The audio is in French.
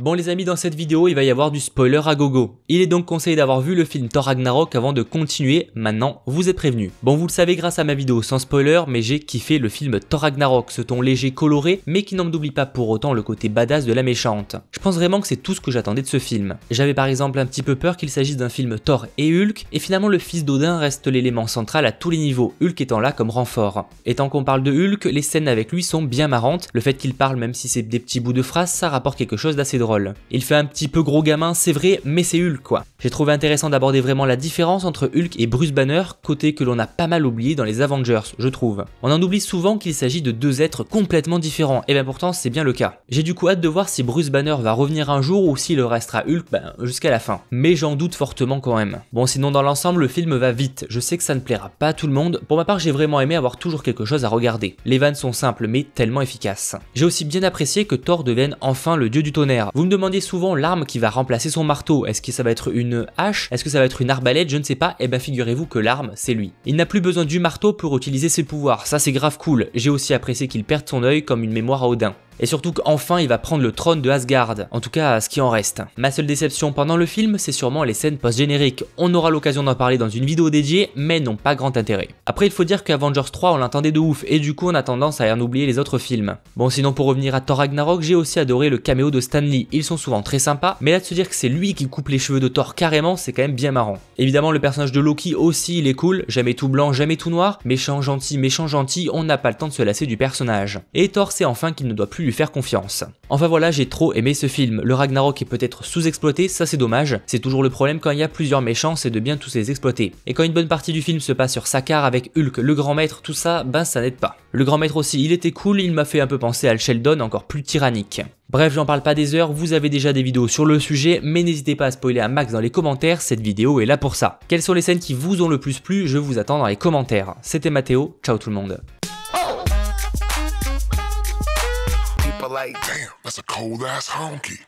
Bon les amis, dans cette vidéo, il va y avoir du spoiler à gogo. Il est donc conseillé d'avoir vu le film Thor Ragnarok avant de continuer, maintenant vous êtes prévenus. Bon vous le savez grâce à ma vidéo sans spoiler, mais j'ai kiffé le film Thor Ragnarok, ce ton léger coloré, mais qui n'en oublie pas pour autant le côté badass de la méchante. Je pense vraiment que c'est tout ce que j'attendais de ce film. J'avais par exemple un petit peu peur qu'il s'agisse d'un film Thor et Hulk, et finalement le fils d'Odin reste l'élément central à tous les niveaux, Hulk étant là comme renfort. Et tant qu'on parle de Hulk, les scènes avec lui sont bien marrantes, le fait qu'il parle même si c'est des petits bouts de phrases, ça rapporte quelque chose d'assez drôle. Il fait un petit peu gros gamin, c'est vrai, mais c'est Hulk quoi. J'ai trouvé intéressant d'aborder vraiment la différence entre Hulk et Bruce Banner, côté que l'on a pas mal oublié dans les Avengers, je trouve. On en oublie souvent qu'il s'agit de deux êtres complètement différents, et eh bien pourtant c'est bien le cas. J'ai du coup hâte de voir si Bruce Banner va revenir un jour ou s'il restera Hulk ben, jusqu'à la fin, mais j'en doute fortement quand même. Bon sinon dans l'ensemble le film va vite, je sais que ça ne plaira pas à tout le monde, pour ma part j'ai vraiment aimé avoir toujours quelque chose à regarder. Les vannes sont simples mais tellement efficaces. J'ai aussi bien apprécié que Thor devienne enfin le dieu du tonnerre, vous me demandez souvent l'arme qui va remplacer son marteau. Est-ce que ça va être une hache Est-ce que ça va être une arbalète Je ne sais pas. Eh bien figurez-vous que l'arme, c'est lui. Il n'a plus besoin du marteau pour utiliser ses pouvoirs. Ça c'est grave cool. J'ai aussi apprécié qu'il perde son œil comme une mémoire à Odin et surtout qu'enfin il va prendre le trône de Asgard, en tout cas ce qui en reste. Ma seule déception pendant le film, c'est sûrement les scènes post-génériques, on aura l'occasion d'en parler dans une vidéo dédiée, mais n'ont pas grand intérêt. Après il faut dire qu'Avengers 3 on l'attendait de ouf, et du coup on a tendance à en oublier les autres films. Bon sinon pour revenir à Thor Ragnarok, j'ai aussi adoré le caméo de Stanley, ils sont souvent très sympas, mais là de se dire que c'est lui qui coupe les cheveux de Thor carrément, c'est quand même bien marrant. Évidemment le personnage de Loki aussi il est cool, jamais tout blanc, jamais tout noir, méchant gentil, méchant gentil, on n'a pas le temps de se lasser du personnage. Et Thor sait enfin qu'il ne doit plus faire confiance. Enfin voilà, j'ai trop aimé ce film. Le Ragnarok est peut-être sous-exploité, ça c'est dommage. C'est toujours le problème quand il y a plusieurs méchants, c'est de bien tous les exploiter. Et quand une bonne partie du film se passe sur Sakaar avec Hulk, le grand maître, tout ça, ben ça n'aide pas. Le grand maître aussi, il était cool, il m'a fait un peu penser à Sheldon encore plus tyrannique. Bref, j'en parle pas des heures, vous avez déjà des vidéos sur le sujet, mais n'hésitez pas à spoiler à max dans les commentaires, cette vidéo est là pour ça. Quelles sont les scènes qui vous ont le plus plu Je vous attends dans les commentaires. C'était Mathéo, ciao tout le monde. But like, damn, that's a cold ass honky.